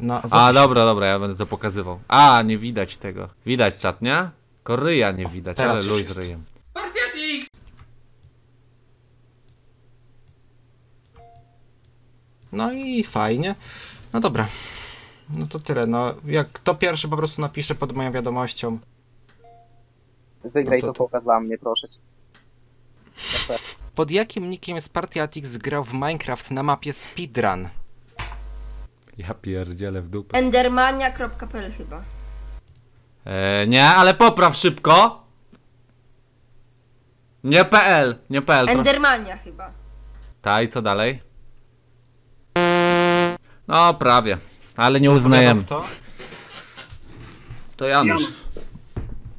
No, A dobra, dobra, ja będę to pokazywał. A, nie widać tego. Widać nie? Koryja nie widać, ale już luj z ryjem. No i fajnie. No dobra. No to tyle, no. Jak kto pierwszy po prostu napisze pod moją wiadomością. Wygraj No to- to dla mnie, proszę cię. Pod jakim nickiem Spartiatix grał w Minecraft na mapie Speedrun? Ja pierdzielę w dupę. Endermania.pl chyba. E, nie, ale popraw szybko. Nie PL, nie PL. Endermania chyba. Ta i co dalej? No prawie, ale nie uznajemy. To? to Janusz.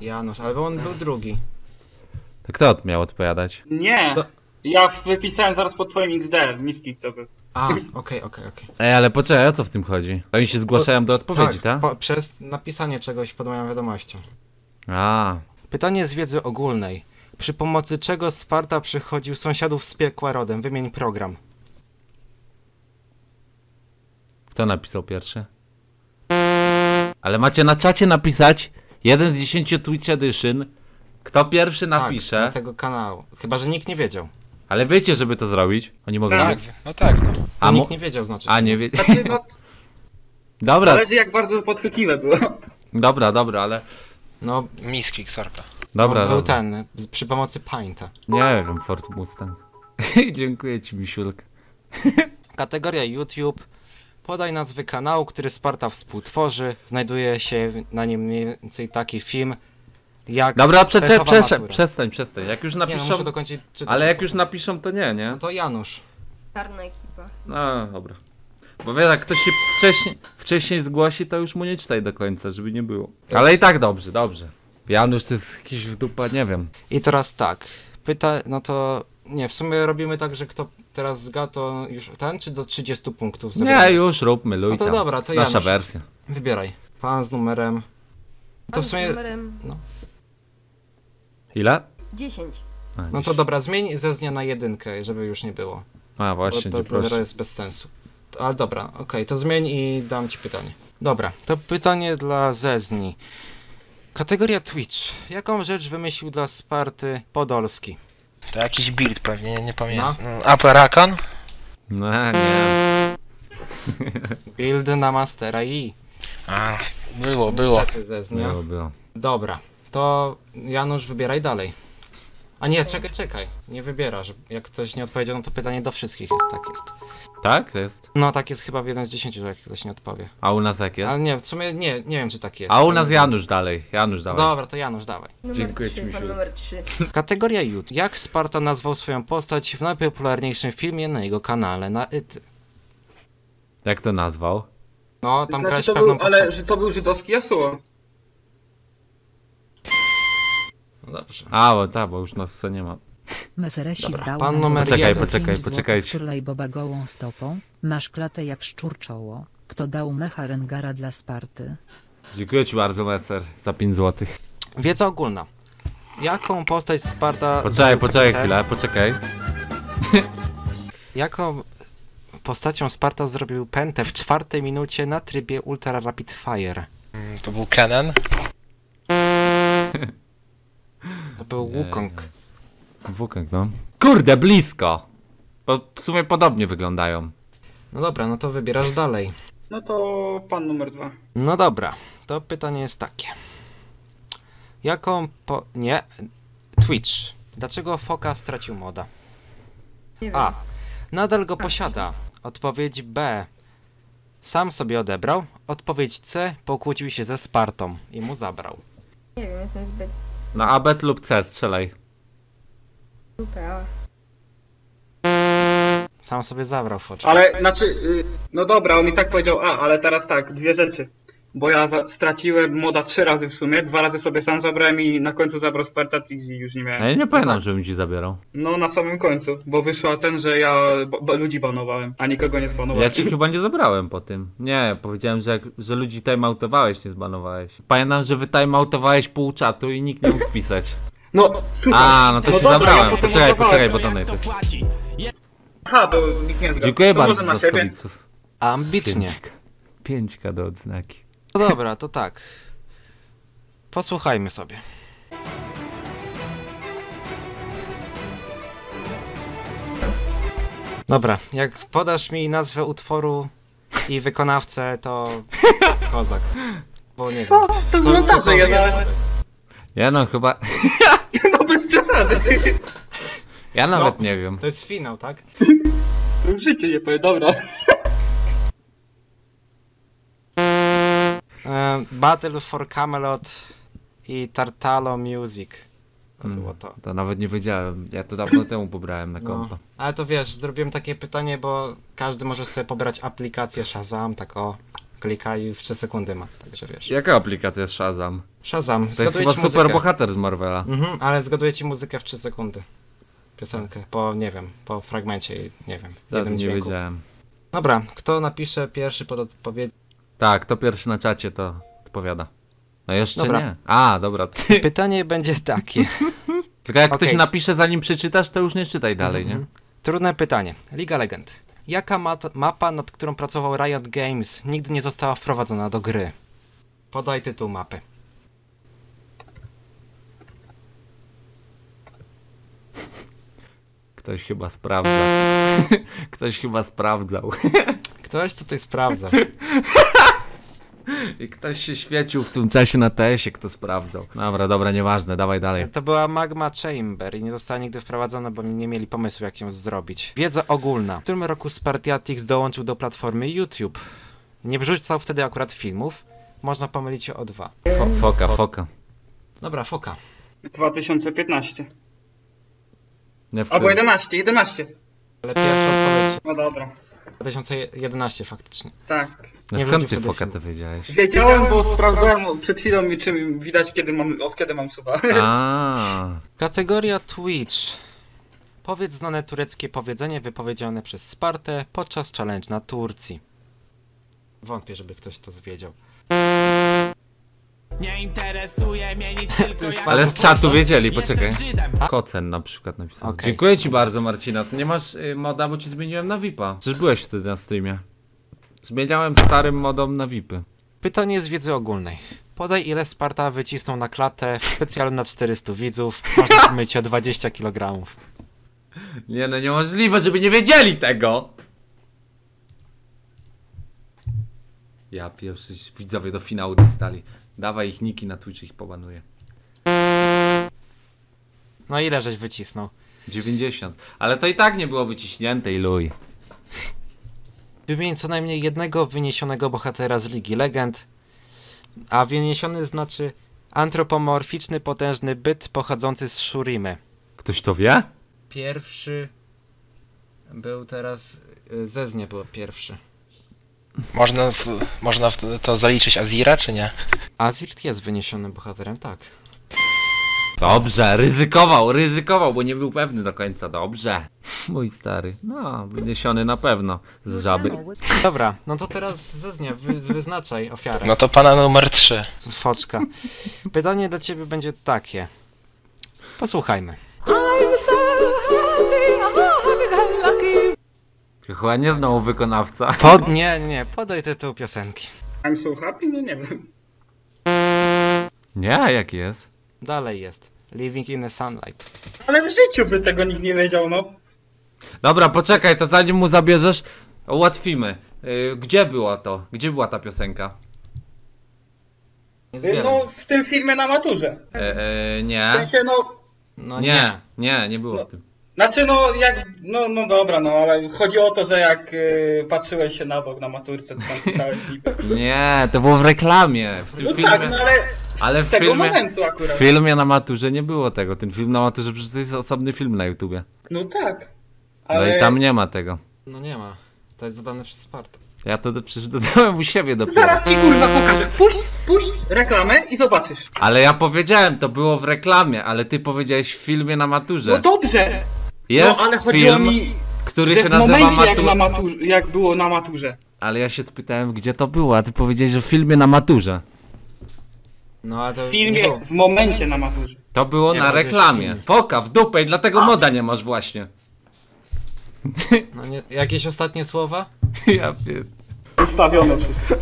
Janusz, ale on był drugi. To kto miał odpowiadać? Nie, To- ja wypisałem zaraz pod twoim XD, w miski to był. A, okej, okay, okej, okay, okej. Okay. Ej, ale poczekaj, o co w tym chodzi? Oni się zgłaszają do odpowiedzi, tak, tak? Po, przez napisanie czegoś pod moją wiadomością. A. Pytanie z wiedzy ogólnej. Przy pomocy czego Sparta przychodził sąsiadów z piekła rodem? Wymień program. Kto napisał pierwszy? Ale macie na czacie napisać jeden z dziesięciu Twitch Edition. Kto pierwszy tak, napisze? Tak, tego kanału. Chyba, że nikt nie wiedział. Ale wiecie, żeby to zrobić? Oni mogą... Tak, no tak. No. A nikt nie wiedział znaczy. A nie wiedział. Znaczy, no... Dobra. Zależy jak bardzo podchwytliwe było. Dobra, dobra, ale... No... Misklik, sorka. Dobra, no, Był no, dobra. ten, przy pomocy Painta. Nie wiem, Ford Mustang. Dziękuję ci, Misiulka. Kategoria YouTube. Podaj nazwy kanału, który Sparta współtworzy. Znajduje się na nim mniej więcej taki film jak Dobra, przecze, przecze, przestań, przestań. Jak już Nie, no, muszę ale jak już napiszą, to nie, nie? To Janusz. Czarna ekipa. No dobra. Bo wiesz, jak ktoś się wcześniej, wcześniej zgłosi, to już mu nie czytaj do końca, żeby nie było. Ale i tak dobrze, dobrze. Janusz to jest jakiś w dupa, nie wiem. I teraz tak. Pyta, no to. Nie, w sumie robimy tak, że kto teraz zga, to już ten, czy do 30 punktów zabieramy? Nie, już róbmy, luj No to tam. dobra, to Jest Nasza wersja. Wybieraj. Pan z numerem. To w sumie. numerem No. Ile? 10. No to dobra, zmień ze dnia na jedynkę, żeby już nie było. A Bo właśnie, to cię zero jest bez sensu. Ale dobra, okej, to zmień i dam ci pytanie. Dobra, to pytanie dla Zezni. Kategoria Twitch. Jaką rzecz wymyślił dla Sparty Podolski? To jakiś build pewnie, nie pamiętam. No. Mm, no nie. Build na Mastera i. A, było, było. Takie Było, było. Dobra, to Janusz wybieraj dalej. A nie, czekaj, czekaj. Nie wybierasz. Jak ktoś nie odpowiedział, no to pytanie do wszystkich jest, tak jest. Tak jest? No tak jest chyba w 1 z 10, że jak ktoś nie odpowie. A u nas jak jest? A nie, w sumie nie, nie wiem czy tak jest. A u nas Janusz dalej, Janusz dawaj. Dobra, to Janusz dawaj. Numer Dziękuję ci, numer 3. Kategoria YouTube. Jak Sparta nazwał swoją postać w najpopularniejszym filmie na jego kanale na IT? Jak to nazwał? No, tam znaczy, grałeś był, pewną postać. ale że to był żydowski Jasuo. Dobrze. A, bo tak, bo już nas nie ma. Meseresi zdał pan numer Poczekaj, poczekaj, poczekaj. Turlaj boba gołą stopą, masz klatę jak szczurczoło, Kto dał mecha Rengara dla Sparty? Dziękuję ci bardzo, Meser, za 5 złotych. Wiedza ogólna. Jaką postać Sparta... Poczekaj, poczekaj chwilę, poczekaj. Jaką postacią Sparta zrobił pętę w czwartej minucie na trybie Ultra Rapid Fire? To był Kenan. To był Wukong. Wukong, no. Kurde, blisko! Bo w sumie podobnie wyglądają. No dobra, no to wybierasz dalej. No to pan numer dwa. No dobra, to pytanie jest takie. Jaką po... nie... Twitch. Dlaczego Foka stracił moda? Nie A. Nadal go tak. posiada. Odpowiedź B. Sam sobie odebrał. Odpowiedź C. Pokłócił się ze Spartą i mu zabrał. Nie wiem, jestem zbyt na A, B lub C strzelaj. Super. Sam sobie zabrał w Ale, znaczy, y, no dobra, on i tak powiedział A, ale teraz tak, dwie rzeczy bo ja za, straciłem moda trzy razy w sumie, dwa razy sobie sam zabrałem i na końcu zabrał Sparta już nie miałem. No ja nie pamiętam, no. żebym ci zabierał. No na samym końcu, bo wyszła ten, że ja ludzi banowałem, a nikogo nie zbanowałem. Ja ci chyba nie zabrałem po tym. Nie, powiedziałem, że, jak, że ludzi timeoutowałeś, nie zbanowałeś. Pamiętam, że wy timeoutowałeś pół czatu i nikt nie mógł wpisać. No, super. A, no to no ci zabrałem. Ja poczekaj, poczekaj, bo to najpierw. Aha, bo nikt nie zgadza. Dziękuję to bardzo za stoliców. Ambitnie. 5 do odznaki. No dobra, to tak. Posłuchajmy sobie. Dobra, jak podasz mi nazwę utworu i wykonawcę, to kozak. Bo nie Co? To z montażu ja nawet... Ja no chyba... No bez przesady. Ja nawet No. nie wiem. To jest finał, tak? W życiu nie powiem, dobra. E, Battle for Camelot i Tartalo Music. To mm, było to. To nawet nie wiedziałem. Ja to dawno temu pobrałem na no. kompa. No, ale to wiesz, zrobiłem takie pytanie, bo każdy może sobie pobrać aplikację Shazam, tak o, klika i w 3 sekundy ma, także wiesz. Jaka aplikacja jest Shazam? Shazam. To jest chyba super bohater z Marvela. Mhm, ale zgaduję ci muzykę w 3 sekundy. Piosenkę, po, nie wiem, po fragmencie, nie wiem. Ja nie wiedziałem. Dobra, kto napisze pierwszy pod odpowiedź tak, to pierwszy na czacie to odpowiada. No jeszcze dobra. nie. A, dobra. Pytanie będzie takie. Tylko jak okay. ktoś napisze zanim przeczytasz, to już nie czytaj dalej, mm -hmm. nie? Mhm. Trudne pytanie. Liga Legend. Jaka mat- mapa, nad którą pracował Riot Games, nigdy nie została wprowadzona do gry? Podaj tytuł mapy. Ktoś chyba sprawdza. Ktoś chyba sprawdzał. Ktoś tutaj sprawdzał. I ktoś się świecił w tym czasie na TS-ie, kto sprawdzał. Dobra, dobra, nieważne, dawaj dalej. To była Magma Chamber i nie została nigdy wprowadzona, bo nie mieli pomysłu, jak ją zrobić. Wiedza ogólna. W którym roku Spartiatix dołączył do platformy YouTube? Nie wrzucał wtedy akurat filmów. Można pomylić się o dwa. Fo foka, foka. Dobra, foka. 2015. Nie w Albo 11, 11. Ale No dobra. 2011 faktycznie. Tak. No nie skąd ty foka to wiedziałeś? Wiedziałem, bo sprawdzałem przed chwilą mi czym widać kiedy mam, od kiedy mam suba. A. Kategoria Twitch. Powiedz znane tureckie powiedzenie wypowiedziane przez Spartę podczas challenge na Turcji. Wątpię, żeby ktoś to zwiedział. Nie interesuje mnie nic tylko jak Ale z czatu wiedzieli, poczekaj. Kocen na przykład napisał. Dziękuję ci bardzo Marcina. Nie masz y, moda, bo ci zmieniłem na VIPa. Przecież byłeś wtedy na streamie. Zmieniałem starym modom na VIPy. Pytanie z wiedzy ogólnej. Podaj ile Sparta wycisnął na klatę specjalnie na 400 widzów. Można myć o 20 kg. Nie no, niemożliwe, żeby nie wiedzieli tego! Ja pierwszy widzowie do finału dostali. Dawaj ich niki na Twitch ich pobanuję. No ile żeś wycisnął? 90. Ale to i tak nie było wyciśniętej, iluj. Wymień co najmniej jednego wyniesionego bohatera z Ligi Legend. A wyniesiony znaczy antropomorficzny, potężny byt pochodzący z Shurimy. Ktoś to wie? Pierwszy był teraz... Y, Zeznie był pierwszy. Można, w, można w to zaliczyć Azira, czy nie? Azirt jest wyniesionym bohaterem, tak. Dobrze, ryzykował, ryzykował, bo nie był pewny do końca, dobrze. Mój stary, no, wyniesiony na pewno z no żaby. Dobra, no to teraz Zeznia, wy, wyznaczaj ofiarę. No to pana numer 3. Foczka. Pytanie dla ciebie będzie takie. Posłuchajmy. chyba nie znał wykonawca. Pod... Nie, nie, podaj tytuł piosenki. I'm so happy? No nie wiem. Nie, jaki jest? Dalej jest. Living in the sunlight. Ale w życiu by tego nikt nie wiedział, no. Dobra, poczekaj, to zanim mu zabierzesz, ułatwimy. Y, gdzie było to? Gdzie była ta piosenka? zbieram. No, w tym filmie na maturze. E, e, nie. W sensie, no... No nie, nie, nie, było No. w tym. Znaczy, no jak, no, no dobra, no ale chodzi o to, że jak y, patrzyłeś się na bok na maturce, to tam pisałeś Nie, to było w reklamie. W tym no tak, filmie. tak, no ale, ale z tego filmie, momentu akurat. W filmie na maturze nie było tego. Ten film na maturze przecież to jest osobny film na YouTubie. No tak. Ale... No i tam nie ma tego. No nie ma. To jest dodane przez Sparta. Ja to do, przecież dodałem u siebie dopiero. Zaraz ci kurwa pokażę. Puść, puść reklamę i zobaczysz. Ale ja powiedziałem, to było w reklamie, ale ty powiedziałeś w filmie na maturze. No dobrze. Jest no, ale chodziło film, mi, który się w nazywa momencie, matur... jak, na maturze, jak było na maturze. Ale ja się spytałem, gdzie to było, a ty powiedziałeś, że w filmie na maturze. No, a to W filmie, w momencie na maturze. To było Nie na reklamie. film. Foka, w dupę i dlatego moda nie masz właśnie. No nie, jakieś ostatnie słowa? ja wiem. Ustawione wszystko.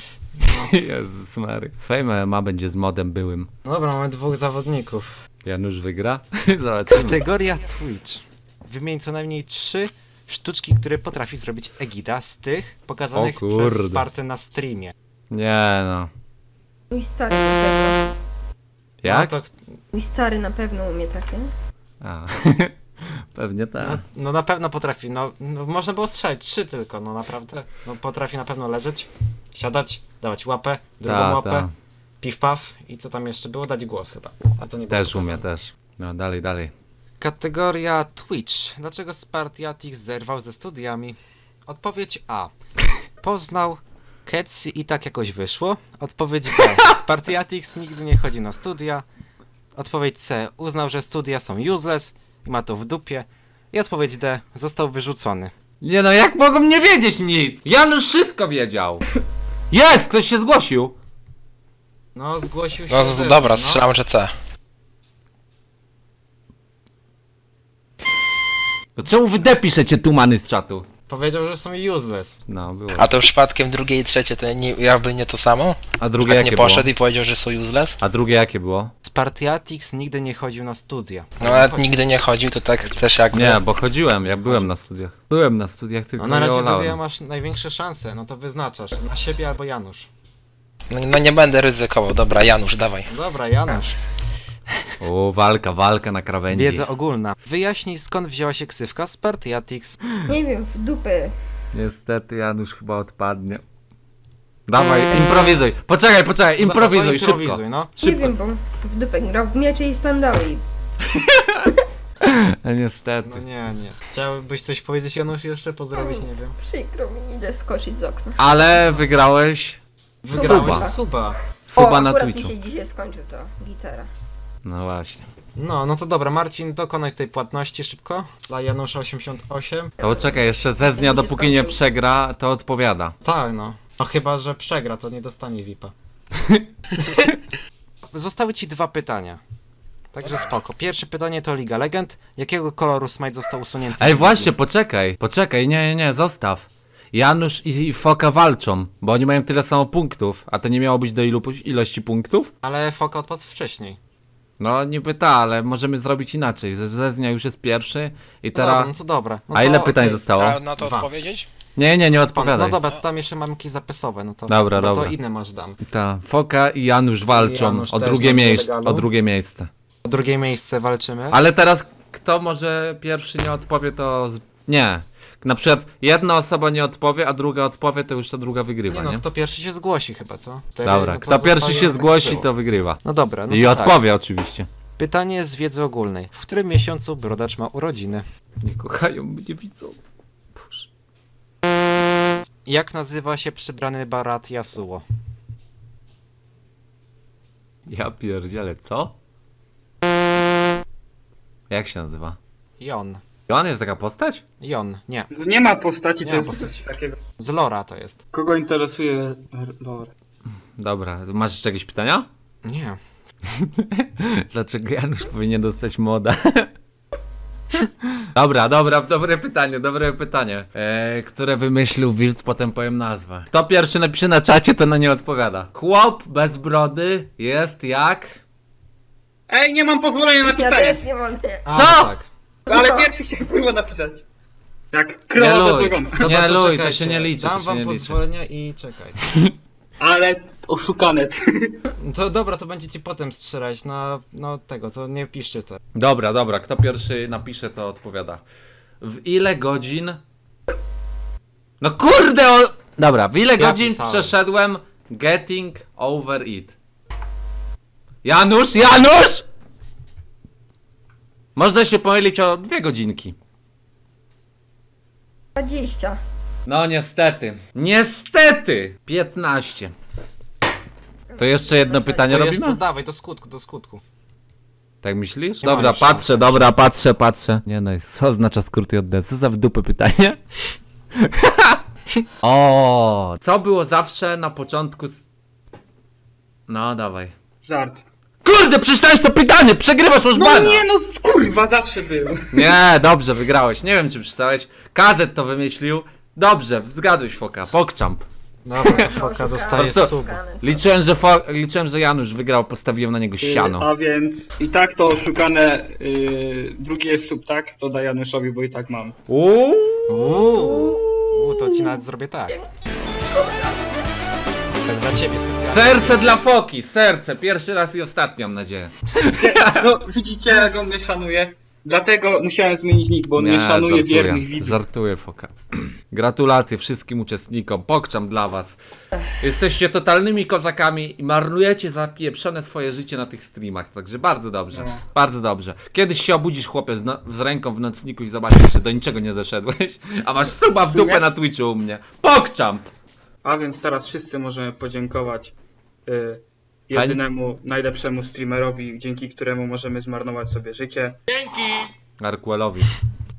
Jezus Mary. Twoja ma będzie z modem byłym. dobra, mamy dwóch zawodników. Janusz wygra? Zobaczymy. Kategoria Twitch. Wymień co najmniej trzy sztuczki, które potrafi zrobić Egida z tych pokazanych O kurde. przez Spartę na streamie. Nie no. Mój stary na pewno. Jak? No, to, Mój stary na pewno umie takie. A. Pewnie tak. no, tak. no na pewno potrafi, no, no można było strzelać trzy tylko, no naprawdę. No potrafi na pewno leżeć, siadać, dawać łapę, drugą Ta, łapę. ta. Piw paf i co tam jeszcze było? Dać głos chyba. A to nie też umie, też. No dalej, dalej. Kategoria Twitch. Dlaczego Spartiatik zerwał ze studiami? Odpowiedź A. Poznał Ketsy i tak jakoś wyszło. Odpowiedź B. Spartiatix nigdy nie chodzi na studia. Odpowiedź C. Uznał, że studia są useless i ma to w dupie. I odpowiedź D. Został wyrzucony. Nie no, jak mogą nie wiedzieć nic? już wszystko wiedział. Jest! Ktoś się zgłosił. No, zgłosił się. No, z- Zyl, dobra, no. strzelam, że C. To czemu wy depiszecie tumany z czatu? Powiedział, że są useless. No, było. A to przypadkiem drugie i trzecie, to nie, jakby nie to samo? A drugie Jak jakie nie poszedł i powiedział, że są useless? A drugie jakie było? Spartiatix nigdy nie chodził na studia. No, ale nigdy nie chodził, to tak też jakby... Nie, bo chodziłem, ja byłem na studiach. Byłem na studiach, tylko No na nie razie olałem. masz największe szanse, no to wyznaczasz na siebie albo Janusz. No, no nie będę ryzykował. Dobra, Janusz, dawaj. Dobra, Janusz. O, walka, walka na krawędzi. Wiedza ogólna. Wyjaśnij skąd wzięła się ksywka Spartiatix. Nie wiem, w dupy. Niestety Janusz chyba odpadnie. Dawaj, eee. improwizuj. Poczekaj, poczekaj, improwizuj, szybko. Improwizuj, no. Szybko. Nie wiem, bo w dupę grał w miecze i standały. E, niestety. No nie, nie. Chciałbyś coś powiedzieć Janusz jeszcze? Pozdrowić, nie wiem. Przykro mi, idę skoczyć z okna. Ale wygrałeś Wygrałeś Suba. Tak. suba. Suba o, na akurat Twitchu. mi się dzisiaj skończył to, Gitara. No właśnie. No, no to dobra, Marcin, dokonaj tej płatności szybko dla Janusza 88. To czekaj, jeszcze ze dnia, dopóki nie przegra, to odpowiada. Tak, no. No chyba, że przegra, to nie dostanie VIP-a. Zostały ci dwa pytania. Także spoko. Pierwsze pytanie to Liga Legend. Jakiego koloru Smite został usunięty? Ej, właśnie, poczekaj, poczekaj, nie, nie, nie, zostaw. Janusz i Foka walczą, bo oni mają tyle samo punktów, a to nie miało być do ilu, ilości punktów? Ale Foka odpadł wcześniej. No niby ta, ale możemy zrobić inaczej, Zeznia już jest pierwszy i no teraz... No, no to No a ile pytań okay. zostało? A na no to Dwa. odpowiedzieć? Nie, nie, nie odpowiadaj. No dobra, to tam jeszcze mam jakieś zapisowe, no to, dobra, no dobra. to inne masz dam. Ta, Foka i Janusz walczą I Janusz o, drugie miejsce, o drugie miejsce. O drugie miejsce walczymy. Ale teraz kto może pierwszy nie odpowie, to... Nie, na przykład jedna osoba nie odpowie, a druga odpowie, to już ta druga wygrywa, nie? No, nie? kto pierwszy się zgłosi chyba, co? dobra, kto pierwszy się zgłosi, to wygrywa. No dobra. No I tak. odpowie tak. oczywiście. Pytanie z wiedzy ogólnej. W którym miesiącu brodacz ma urodziny? Nie kochają mnie widzą. Boże. Jak nazywa się przybrany barat Yasuo? Ja pierdzielę, co? Jak się nazywa? Jon. Jon jest taka postać? Jon, nie. No nie ma postaci, Nie to ma jest postaci. takiego. Z Lora to jest. Kogo interesuje lore? Dobra, masz jeszcze jakieś pytania? Nie. Dlaczego Janusz powinien dostać moda? Dobra, dobra, dobre pytanie, dobre pytanie. E, które wymyślił Wilc, potem powiem nazwę. Kto pierwszy napisze na czacie, to na nie odpowiada. Chłop bez brody jest jak... Ej, nie mam pozwolenia na Ja pisanie. też nie A, Co? No tak. No ale no pierwszy się kurwa napisać. Jak krowa ze złego. Nie, to Luj, to się nie liczy, to Dam się wam nie liczy. pozwolenia i czekaj. Ale oszukane. To dobra, to będzie ci potem strzelać na no, tego, to nie piszcie to. Dobra, dobra, kto pierwszy napisze, to odpowiada. W ile godzin... No kurde! O... Dobra, w ile Ja godzin pisałem. przeszedłem Getting Over It? Janusz, Janusz! Można się pomylić o dwie godzinki. 20. No niestety. Niestety! 15. To jeszcze jedno pytanie robimy? Jeszcze, dawaj, do skutku, do skutku. Tak myślisz? Nie dobra, patrzę, się. dobra, patrzę, patrzę. Nie no, co oznacza skróty oddech? Co za w dupę pytanie? o, co było zawsze na początku z... No, dawaj. Żart. Kurde, przeczytałeś to pytanie, przegrywasz masz No nie, no kurwa, zawsze był. Nie, dobrze, wygrałeś. Nie wiem, czy przeczytałeś. Kazet to wymyślił. Dobrze, zgaduj foka. fokczamp. Dobra, foka dostaje Liczyłem, że fo... Liczyłem, że Janusz wygrał, postawiłem na niego y, siano. A więc i tak to oszukane, yy, drugi jest sub, tak? To daj Januszowi, bo i tak mam. Uuu. Uuu, to ci nawet zrobię tak tak dla ciebie specjalnie. Serce dla foki, serce, pierwszy raz i ostatni mam nadzieję. No widzicie jak on mnie szanuje? Dlatego musiałem zmienić nick, bo on nie, nie szanuje żartuję, wiernych widzów. Żartuję foka. Gratulacje wszystkim uczestnikom, pokczam dla was. Jesteście totalnymi kozakami i marnujecie zapieprzone swoje życie na tych streamach, także bardzo dobrze, bardzo dobrze. Kiedyś się obudzisz chłopie z, no, z, ręką w nocniku i zobaczysz, że do niczego nie zeszedłeś, a masz suba w dupę na Twitchu u mnie. Pokczam! A więc teraz wszyscy możemy podziękować y, jedynemu najlepszemu streamerowi, dzięki któremu możemy zmarnować sobie życie. Dzięki! Arkuelowi.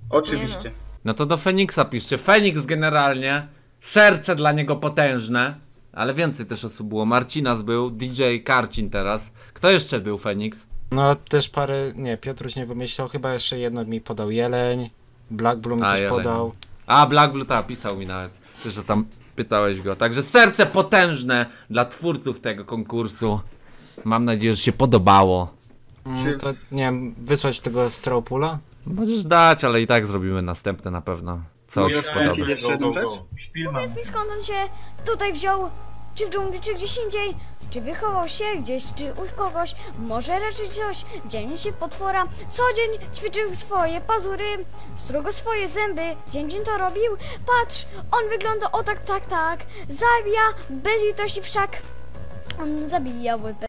Oczywiście. No. no to do Feniksa piszcie. Feniks generalnie, serce dla niego potężne, ale więcej też osób było. Marcinas był, DJ Karcin teraz. Kto jeszcze był Feniks? No też parę, nie, Piotruś nie wymyślał, chyba jeszcze jedno mi podał Jeleń, Black Bloom A, coś jeleń. podał. A, Black Blue, ta, pisał mi nawet, że tam spytałeś go. Także serce potężne dla twórców tego konkursu. Mam nadzieję, że się podobało. Mm, to nie wiem, wysłać tego Stropula? Możesz dać, ale i tak zrobimy następne na pewno. Coś podobnego. Powiedz mi skąd on się tutaj wziął czy w dżungli, czy gdzieś indziej. Czy wychował się gdzieś, czy u kogoś, może raczej coś. Dzielnie się potwora, co dzień ćwiczył swoje pazury, strugo swoje zęby, dzień dzień to robił. Patrz, on wygląda o tak, tak, tak, zabija bez litości wszak. On zabijał bez